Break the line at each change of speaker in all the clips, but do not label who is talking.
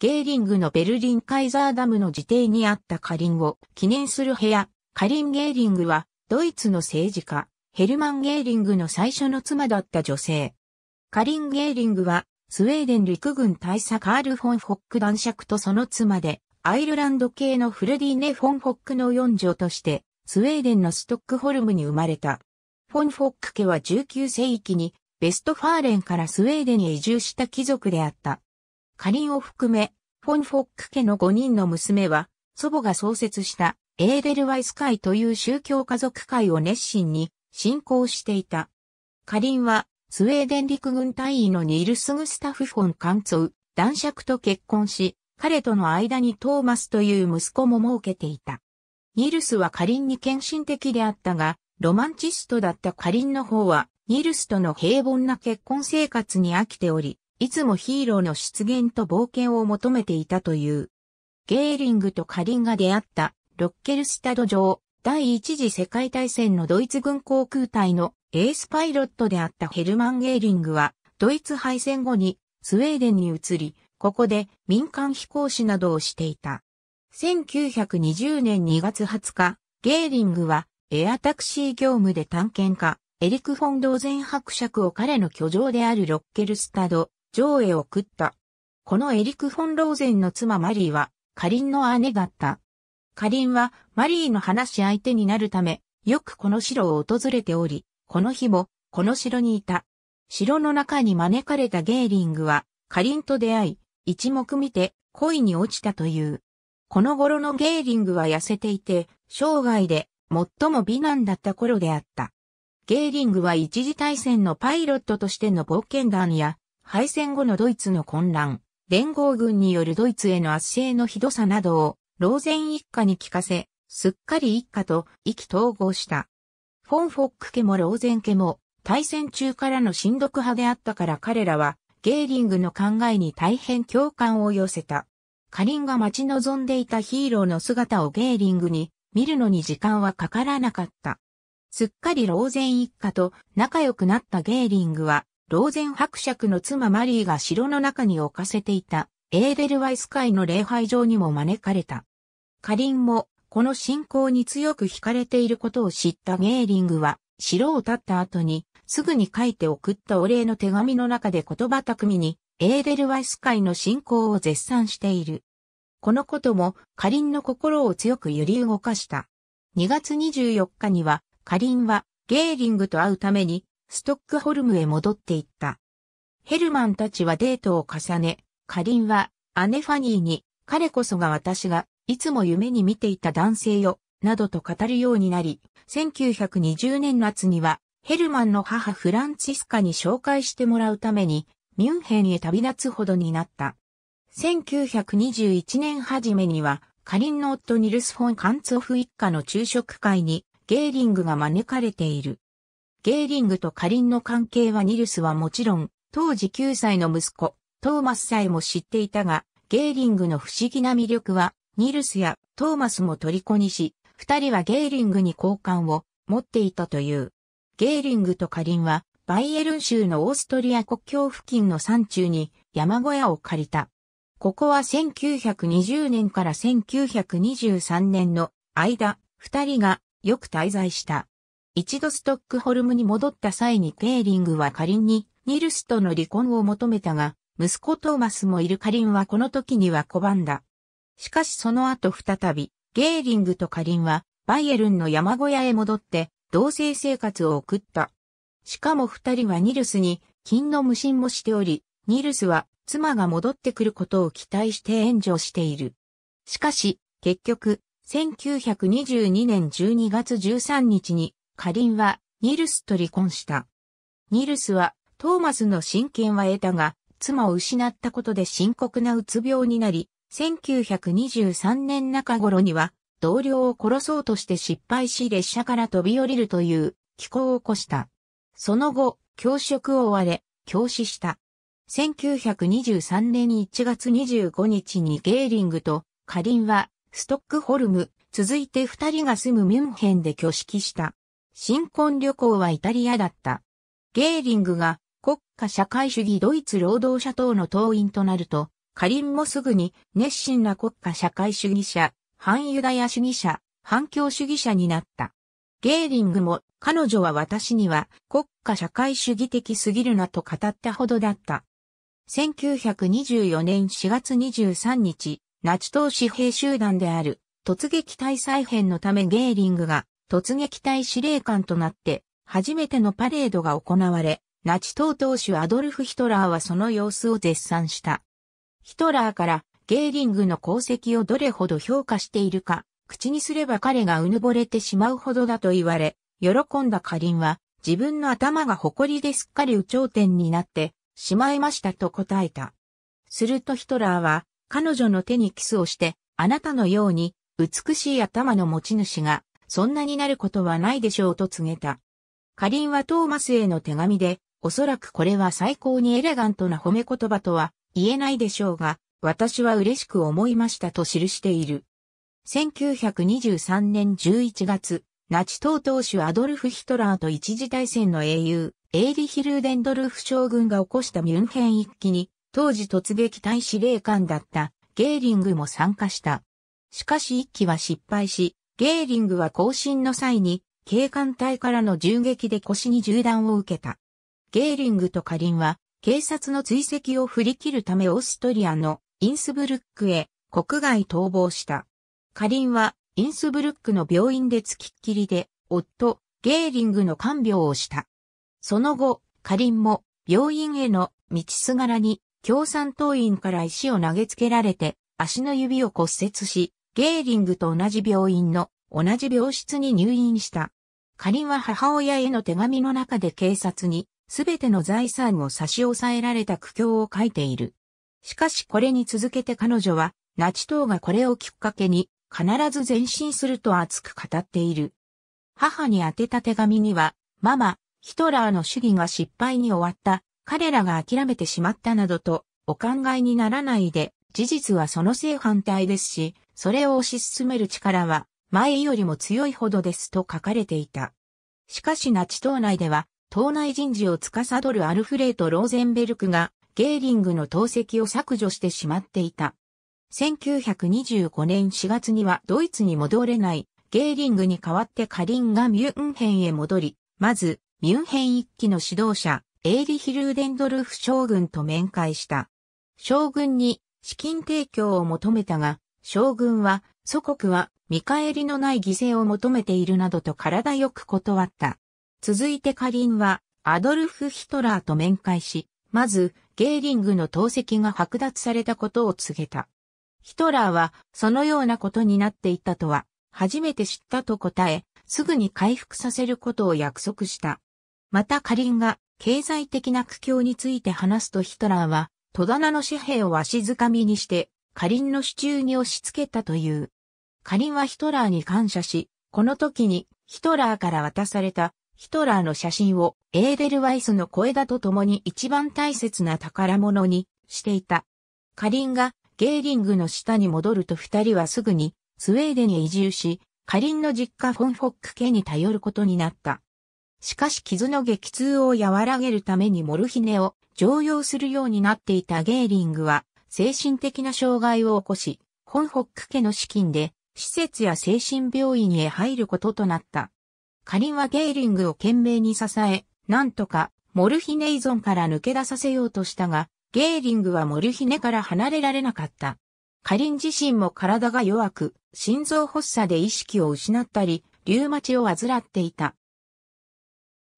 ゲーリングのベルリンカイザーダムの自邸にあったカリンを記念する部屋、カリン・ゲーリングは、ドイツの政治家、ヘルマン・ゲーリングの最初の妻だった女性。カリン・ゲーリングは、スウェーデン陸軍大佐カール・フォン・フォック男爵とその妻で、アイルランド系のフルディーネ・フォン・フォックの四女として、スウェーデンのストックホルムに生まれた。フォン・フォック家は19世紀に、ベストファーレンからスウェーデンへ移住した貴族であった。カリンを含め、フォン・フォック家の5人の娘は、祖母が創設したエーデルワイス会という宗教家族会を熱心に信仰していた。カリンは、スウェーデン陸軍隊員のニールス・グスタフ・フォン・カンツウ、男爵と結婚し、彼との間にトーマスという息子も設けていた。ニールスはカリンに献身的であったが、ロマンチストだったカリンの方は、ニールスとの平凡な結婚生活に飽きており、いつもヒーローの出現と冒険を求めていたという。ゲーリングとカリンが出会ったロッケルスタド上、第一次世界大戦のドイツ軍航空隊のエースパイロットであったヘルマン・ゲーリングは、ドイツ敗戦後にスウェーデンに移り、ここで民間飛行士などをしていた。1920年2月20日、ゲーリングはエアタクシー業務で探検家、エリク・フォン・ドーゼン伯爵を彼の居城であるロッケルスタド、ジョーへ送った。このエリク・フォン・ローゼンの妻マリーは、カリンの姉だった。カリンは、マリーの話し相手になるため、よくこの城を訪れており、この日も、この城にいた。城の中に招かれたゲーリングは、カリンと出会い、一目見て、恋に落ちたという。この頃のゲーリングは痩せていて、生涯で最も美男だった頃であった。ゲーリングは一次大戦のパイロットとしての冒険団や敗戦後のドイツの混乱、連合軍によるドイツへの圧政のひどさなどを、ローゼン一家に聞かせ、すっかり一家と意気統合した。フォン・フォック家もローゼン家も、対戦中からの親読派であったから彼らは、ゲーリングの考えに大変共感を寄せた。カリンが待ち望んでいたヒーローの姿をゲーリングに見るのに時間はかからなかった。すっかりローゼン一家と仲良くなったゲーリングはローゼン伯爵の妻マリーが城の中に置かせていたエーデルワイス会の礼拝場にも招かれた。カリンもこの信仰に強く惹かれていることを知ったゲーリングは城を立った後にすぐに書いて送ったお礼の手紙の中で言葉巧みにエーデルワイス会の信仰を絶賛している。このこともカリンの心を強く揺り動かした。2月24日にはカリンはゲーリングと会うためにストックホルムへ戻っていった。ヘルマンたちはデートを重ね、カリンは姉ファニーに、彼こそが私がいつも夢に見ていた男性よ、などと語るようになり、1920年夏にはヘルマンの母フランチスカに紹介してもらうために、ミュンヘンへ旅立つほどになった。1921年初めには、カリンの夫ニルス・フォン・カンツオフ一家の昼食会に、ゲーリングが招かれている。ゲーリングとカリンの関係はニルスはもちろん、当時9歳の息子、トーマスさえも知っていたが、ゲーリングの不思議な魅力は、ニルスやトーマスも虜にし、二人はゲーリングに交換を持っていたという。ゲーリングとカリンは、バイエルン州のオーストリア国境付近の山中に山小屋を借りた。ここは1920年から1923年の間、二人がよく滞在した。一度ストックホルムに戻った際にペーリングはカリンにニルスとの離婚を求めたが、息子トーマスもいるカリンはこの時には拒んだ。しかしその後再び、ゲーリングとカリンはバイエルンの山小屋へ戻って同棲生活を送った。しかも二人はニルスに金の無心もしており、ニルスは妻が戻ってくることを期待して援助している。しかし、結局、1922年12月13日にカリンはニルスと離婚した。ニルスはトーマスの親権は得たが、妻を失ったことで深刻なうつ病になり、1923年中頃には同僚を殺そうとして失敗し列車から飛び降りるという気候を起こした。その後、教職を追われ、教師した。1923年1月25日にゲーリングとカリンはストックホルム、続いて二人が住むミュンヘンで挙式した。新婚旅行はイタリアだった。ゲーリングが国家社会主義ドイツ労働者党の党員となると、カリンもすぐに熱心な国家社会主義者、反ユダヤ主義者、反共主義者になった。ゲーリングも彼女は私には国家社会主義的すぎるなと語ったほどだった。1924年4月23日、ナチ党紙幣集団である突撃大再編のためゲーリングが突撃隊司令官となって、初めてのパレードが行われ、ナチ党党首アドルフ・ヒトラーはその様子を絶賛した。ヒトラーから、ゲーリングの功績をどれほど評価しているか、口にすれば彼がうぬぼれてしまうほどだと言われ、喜んだカリンは、自分の頭が誇りですっかり有頂天になって、しまいましたと答えた。するとヒトラーは、彼女の手にキスをして、あなたのように、美しい頭の持ち主が、そんなになることはないでしょうと告げた。カリンはトーマスへの手紙で、おそらくこれは最高にエレガントな褒め言葉とは言えないでしょうが、私は嬉しく思いましたと記している。1923年11月、ナチ党党首アドルフ・ヒトラーと一次大戦の英雄、エイリヒ・ルーデンドルフ将軍が起こしたミュンヘン一揆に、当時突撃隊司令官だったゲーリングも参加した。しかし一揆は失敗し、ゲーリングは更新の際に、警官隊からの銃撃で腰に銃弾を受けた。ゲーリングとカリンは、警察の追跡を振り切るためオーストリアのインスブルックへ国外逃亡した。カリンはインスブルックの病院で付きっきりで夫、ゲーリングの看病をした。その後、カリンも病院への道すがらに共産党員から石を投げつけられて足の指を骨折し、ゲーリングと同じ病院の同じ病室に入院した。仮は母親への手紙の中で警察にすべての財産を差し押さえられた苦境を書いている。しかしこれに続けて彼女は、ナチ党がこれをきっかけに必ず前進すると熱く語っている。母に宛てた手紙には、ママ、ヒトラーの主義が失敗に終わった、彼らが諦めてしまったなどと、お考えにならないで、事実はその正反対ですし、それを推し進める力は、前よりも強いほどですと書かれていた。しかしナチ党内では、党内人事を司るアルフレート・ローゼンベルクが、ゲーリングの党籍を削除してしまっていた。1925年4月にはドイツに戻れない、ゲーリングに代わってカリンがミュンヘンへ戻り、まず、ミュンヘン一期の指導者、エーリヒ・ルーデンドルフ将軍と面会した。将軍に資金提供を求めたが、将軍は、祖国は、見返りのない犠牲を求めているなどと体よく断った。続いてカリンは、アドルフ・ヒトラーと面会し、まず、ゲーリングの投石が剥奪されたことを告げた。ヒトラーは、そのようなことになっていたとは、初めて知ったと答え、すぐに回復させることを約束した。またカリンが、経済的な苦境について話すとヒトラーは、戸棚の紙幣を足づかみにして、カリンの手中に押し付けたという。カリンはヒトラーに感謝し、この時にヒトラーから渡されたヒトラーの写真をエーデルワイスの小枝と共に一番大切な宝物にしていた。カリンがゲーリングの下に戻ると二人はすぐにスウェーデンへ移住し、カリンの実家フォンフォック家に頼ることになった。しかし傷の激痛を和らげるためにモルヒネを常用するようになっていたゲーリングは精神的な障害を起こし、本ホック家の資金で、施設や精神病院へ入ることとなった。カリンはゲーリングを懸命に支え、なんとか、モルヒネ依存から抜け出させようとしたが、ゲーリングはモルヒネから離れられなかった。カリン自身も体が弱く、心臓発作で意識を失ったり、リュウマチを患っていた。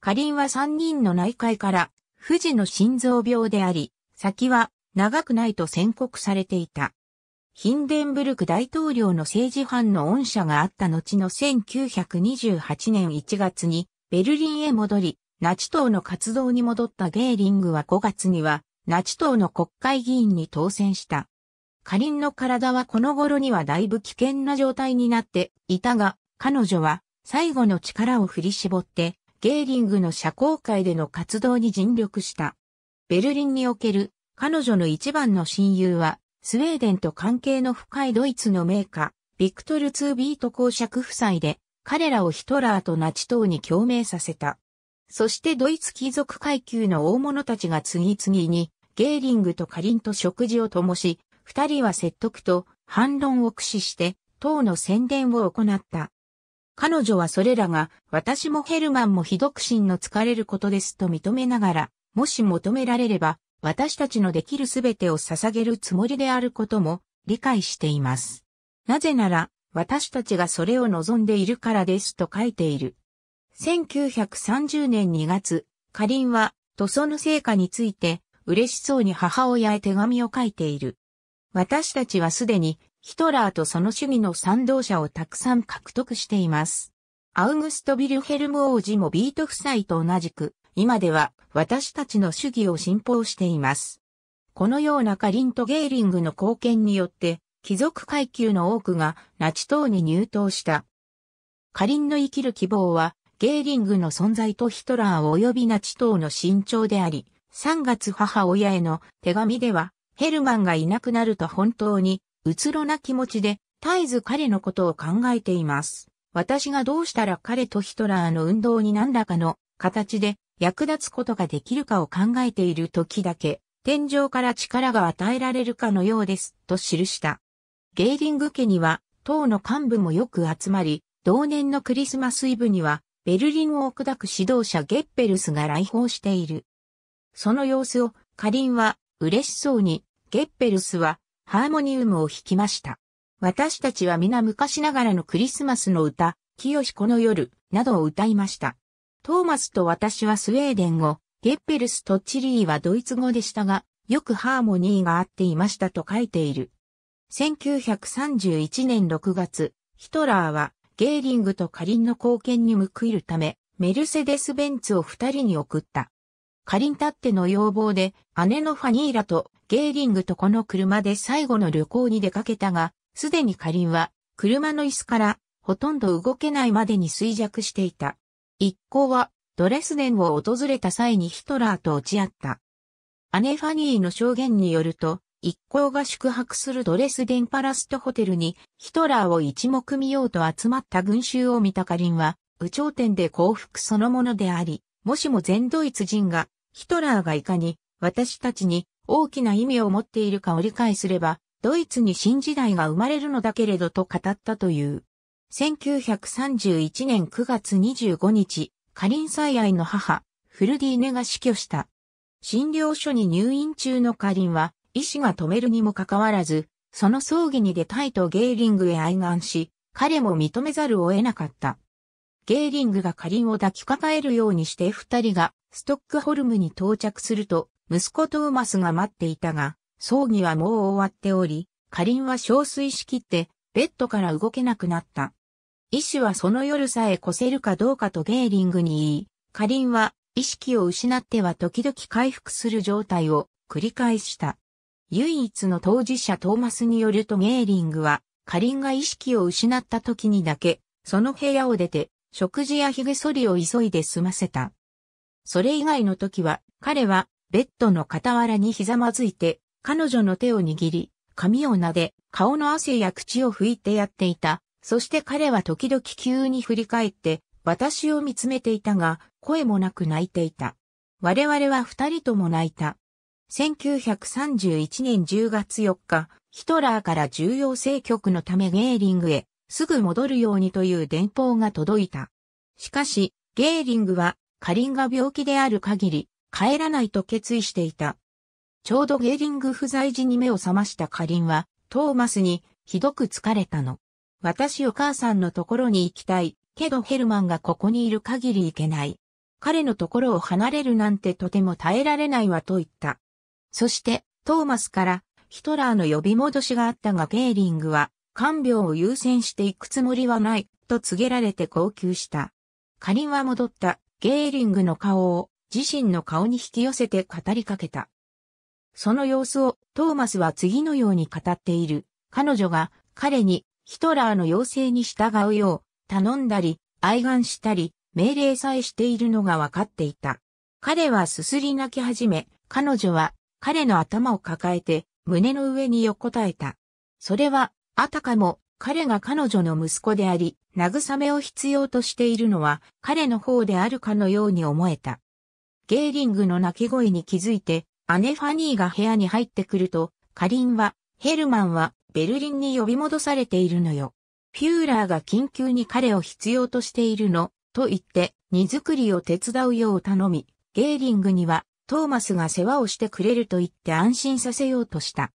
カリンは3人の内科医から、富士の心臓病であり、先は長くないと宣告されていた。ヒンデンブルク大統領の政治犯の恩赦があった後の1928年1月にベルリンへ戻り、ナチ党の活動に戻ったゲーリングは5月にはナチ党の国会議員に当選した。カリンの体はこの頃にはだいぶ危険な状態になっていたが、彼女は最後の力を振り絞って、ゲーリングの社交界での活動に尽力した。ベルリンにおける彼女の一番の親友は、スウェーデンと関係の深いドイツの名家、ビクトル・ツービート公爵夫妻で、彼らをヒトラーとナチ党に共鳴させた。そしてドイツ貴族階級の大物たちが次々に、ゲーリングとカリンと食事を共し、二人は説得と反論を駆使して、党の宣伝を行った。彼女はそれらが、私もヘルマンも非独身の疲れることですと認めながら、もし求められれば、私たちのできるすべてを捧げるつもりであることも理解しています。なぜなら、私たちがそれを望んでいるからですと書いている。1930年2月、カリンは、塗装の成果について、嬉しそうに母親へ手紙を書いている。私たちはすでに、ヒトラーとその主義の賛同者をたくさん獲得しています。アウグスト・ビルヘルム王子もビート夫妻と同じく、今では私たちの主義を信奉しています。このようなカリント・ゲーリングの貢献によって、貴族階級の多くがナチ党に入党した。カリンの生きる希望は、ゲーリングの存在とヒトラー及びナチ党の慎重であり、3月母親への手紙では、ヘルマンがいなくなると本当に、うつろな気持ちで、絶えず彼のことを考えています。私がどうしたら彼とヒトラーの運動に何らかの形で役立つことができるかを考えている時だけ、天井から力が与えられるかのようです、と記した。ゲーリング家には、党の幹部もよく集まり、同年のクリスマスイブには、ベルリンを砕く指導者ゲッペルスが来訪している。その様子を、カリンは、嬉しそうに、ゲッペルスは、ハーモニウムを弾きました。私たちは皆昔ながらのクリスマスの歌、清子の夜、などを歌いました。トーマスと私はスウェーデン語、ゲッペルスとチリーはドイツ語でしたが、よくハーモニーが合っていましたと書いている。1931年6月、ヒトラーはゲーリングとカリンの貢献に報いるため、メルセデス・ベンツを二人に送った。カリンたっての要望で、姉のファニーラとゲーリングとこの車で最後の旅行に出かけたが、すでにカリンは車の椅子からほとんど動けないまでに衰弱していた。一行はドレスデンを訪れた際にヒトラーと落ち合った。姉ファニーの証言によると、一行が宿泊するドレスデンパラストホテルにヒトラーを一目見ようと集まった群衆を見たカリンは、宇頂天で幸福そのものであり、もしも全ドイツ人が、ヒトラーがいかに、私たちに大きな意味を持っているかを理解すれば、ドイツに新時代が生まれるのだけれどと語ったという。1931年9月25日、カリン・最愛の母、フルディーネが死去した。診療所に入院中のカリンは、医師が止めるにもかかわらず、その葬儀に出たいとゲーリングへ愛願し、彼も認めざるを得なかった。ゲーリングがカリンを抱きかかえるようにして二人がストックホルムに到着すると、息子トーマスが待っていたが、葬儀はもう終わっており、カリンは憔悴しきってベッドから動けなくなった。医師はその夜さえ越せるかどうかとゲーリングに言い、カリンは意識を失っては時々回復する状態を繰り返した。唯一の当事者トーマスによるとゲーリングは、カリンが意識を失った時にだけ、その部屋を出て、食事や髭剃りを急いで済ませた。それ以外の時は、彼は、ベッドの傍らにひざまずいて、彼女の手を握り、髪を撫で、顔の汗や口を拭いてやっていた、そして彼は時々急に振り返って、私を見つめていたが、声もなく泣いていた。我々は二人とも泣いた。1931年10月4日、ヒトラーから重要政局のためゲーリングへ、すぐ戻るようにという電報が届いた。しかし、ゲーリングは、カリンが病気である限り、帰らないと決意していた。ちょうどゲーリング不在時に目を覚ましたカリンは、トーマスに、ひどく疲れたの。私お母さんのところに行きたい。けどヘルマンがここにいる限り行けない。彼のところを離れるなんてとても耐えられないわと言った。そして、トーマスからヒトラーの呼び戻しがあったがゲーリングは看病を優先していくつもりはないと告げられて号泣した。カリンは戻ったゲーリングの顔を自身の顔に引き寄せて語りかけた。その様子をトーマスは次のように語っている。彼女が彼にヒトラーの要請に従うよう頼んだり、愛願したり、命令さえしているのが分かっていた。彼はすすり泣き始め、彼女は彼の頭を抱えて胸の上に横たえた。それは、あたかも彼が彼女の息子であり、慰めを必要としているのは彼の方であるかのように思えた。ゲーリングの泣き声に気づいて、姉ファニーが部屋に入ってくると、カリンは、ヘルマンはベルリンに呼び戻されているのよ。フューラーが緊急に彼を必要としているの、と言って、荷造りを手伝うよう頼み、ゲーリングには、トーマスが世話をしてくれると言って安心させようとした。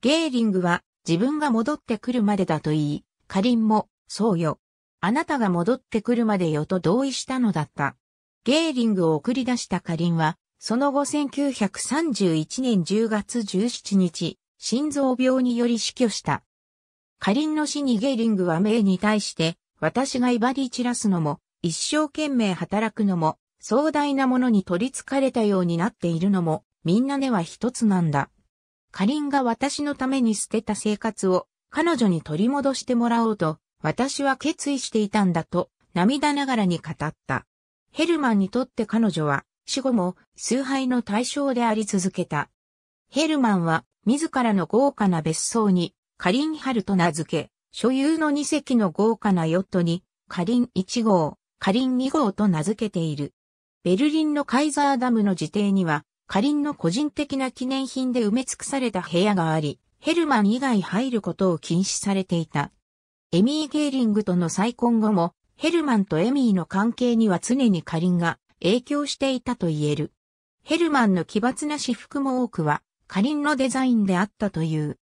ゲーリングは、自分が戻ってくるまでだと言い、カリンも、そうよ。あなたが戻ってくるまでよと同意したのだった。ゲーリングを送り出したカリンは、その後1931年10月17日、心臓病により死去した。カリンの死にゲーリングは命に対して、私が威張り散らすのも、一生懸命働くのも、壮大なものに取り憑かれたようになっているのも、みんなでは一つなんだ。カリンが私のために捨てた生活を、彼女に取り戻してもらおうと、私は決意していたんだと、涙ながらに語った。ヘルマンにとって彼女は、死後も、崇拝の対象であり続けた。ヘルマンは自らの豪華な別荘にカリンハルと名付け、所有の2隻の豪華なヨットにカリン1号、カリン2号と名付けている。ベルリンのカイザーダムの自邸には、カリンの個人的な記念品で埋め尽くされた部屋があり、ヘルマン以外入ることを禁止されていた。エミー・ゲーリングとの再婚後も、ヘルマンとエミーの関係には常にカリンが影響していたと言える。ヘルマンの奇抜な私服も多くは、カリンのデザインであったという。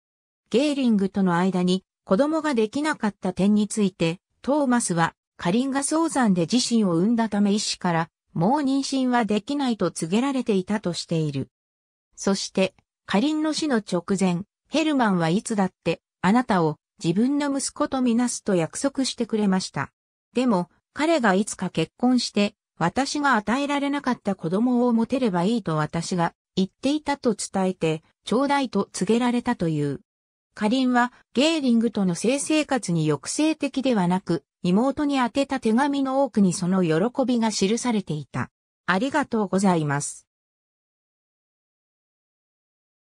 ゲーリングとの間に子供ができなかった点について、トーマスはカリンが早産で自身を産んだため医師からもう妊娠はできないと告げられていたとしている。そして、カリンの死の直前、ヘルマンはいつだってあなたを自分の息子とみなすと約束してくれました。でも、彼がいつか結婚して、私が与えられなかった子供を持てればいいと私が言っていたと伝えて、ちょうだいと告げられたという。カリンは、ゲーリングとの性生活に抑制的ではなく、妹に宛てた手紙の多くにその喜びが記されていた。ありがとうございます。